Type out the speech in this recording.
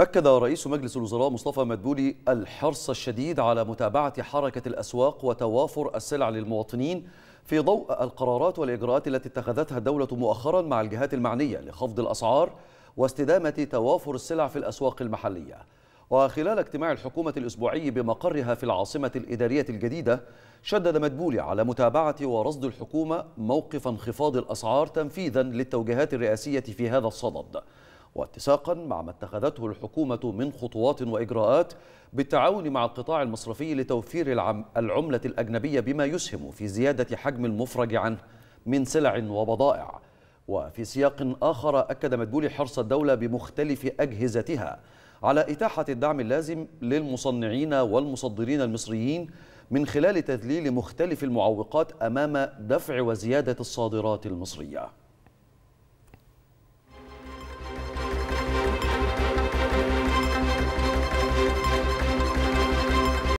أكد رئيس مجلس الوزراء مصطفى مدبولي الحرص الشديد على متابعة حركة الأسواق وتوافر السلع للمواطنين في ضوء القرارات والإجراءات التي اتخذتها الدولة مؤخرا مع الجهات المعنية لخفض الأسعار واستدامة توافر السلع في الأسواق المحلية وخلال اجتماع الحكومة الأسبوعي بمقرها في العاصمة الإدارية الجديدة شدد مدبولي على متابعة ورصد الحكومة موقف انخفاض الأسعار تنفيذا للتوجيهات الرئاسية في هذا الصدد واتساقا مع ما اتخذته الحكومة من خطوات وإجراءات بالتعاون مع القطاع المصرفي لتوفير العملة الأجنبية بما يسهم في زيادة حجم المفرج عنه من سلع وبضائع وفي سياق آخر أكد مدبولي حرص الدولة بمختلف أجهزتها على إتاحة الدعم اللازم للمصنعين والمصدرين المصريين من خلال تذليل مختلف المعوقات أمام دفع وزيادة الصادرات المصرية